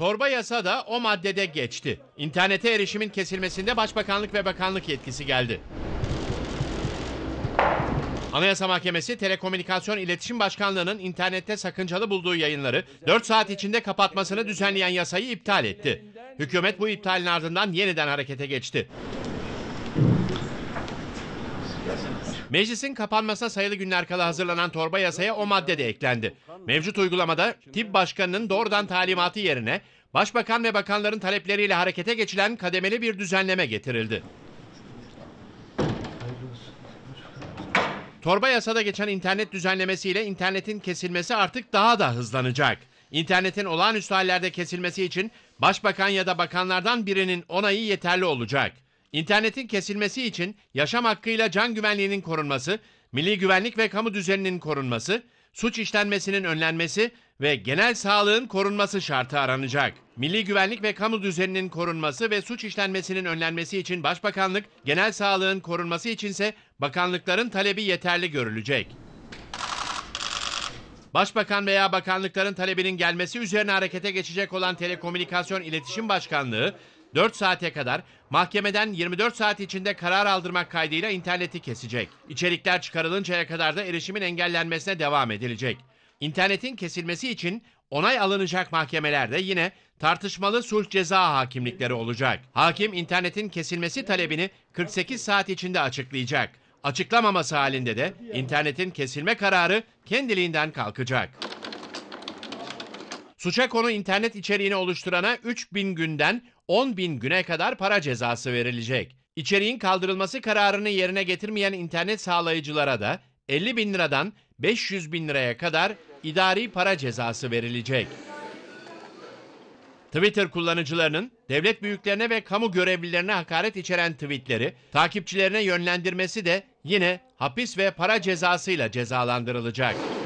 Torba yasa da o maddede geçti. İnternete erişimin kesilmesinde başbakanlık ve bakanlık yetkisi geldi. Anayasa Mahkemesi Telekomünikasyon İletişim Başkanlığı'nın internette sakıncalı bulduğu yayınları 4 saat içinde kapatmasını düzenleyen yasayı iptal etti. Hükümet bu iptalin ardından yeniden harekete geçti. Meclisin kapanmasına sayılı günler kala hazırlanan torba yasaya o madde de eklendi. Mevcut uygulamada tip başkanının doğrudan talimatı yerine başbakan ve bakanların talepleriyle harekete geçilen kademeli bir düzenleme getirildi. Torba yasada geçen internet düzenlemesiyle internetin kesilmesi artık daha da hızlanacak. İnternetin olağanüstü hallerde kesilmesi için başbakan ya da bakanlardan birinin onayı yeterli olacak. İnternetin kesilmesi için yaşam hakkıyla can güvenliğinin korunması, milli güvenlik ve kamu düzeninin korunması, suç işlenmesinin önlenmesi ve genel sağlığın korunması şartı aranacak. Milli güvenlik ve kamu düzeninin korunması ve suç işlenmesinin önlenmesi için Başbakanlık, genel sağlığın korunması içinse bakanlıkların talebi yeterli görülecek. Başbakan veya bakanlıkların talebinin gelmesi üzerine harekete geçecek olan Telekomünikasyon İletişim Başkanlığı, 4 saate kadar mahkemeden 24 saat içinde karar aldırmak kaydıyla interneti kesecek. İçerikler çıkarılıncaya kadar da erişimin engellenmesine devam edilecek. İnternetin kesilmesi için onay alınacak mahkemelerde yine tartışmalı sulh ceza hakimlikleri olacak. Hakim internetin kesilmesi talebini 48 saat içinde açıklayacak. Açıklamaması halinde de internetin kesilme kararı kendiliğinden kalkacak. Suça konu internet içeriğini oluşturana 3000 günden 10 bin güne kadar para cezası verilecek. İçeriğin kaldırılması kararını yerine getirmeyen internet sağlayıcılara da 50 bin liradan 500 bin liraya kadar idari para cezası verilecek. Twitter kullanıcılarının devlet büyüklerine ve kamu görevlilerine hakaret içeren tweetleri takipçilerine yönlendirmesi de yine hapis ve para cezasıyla cezalandırılacak.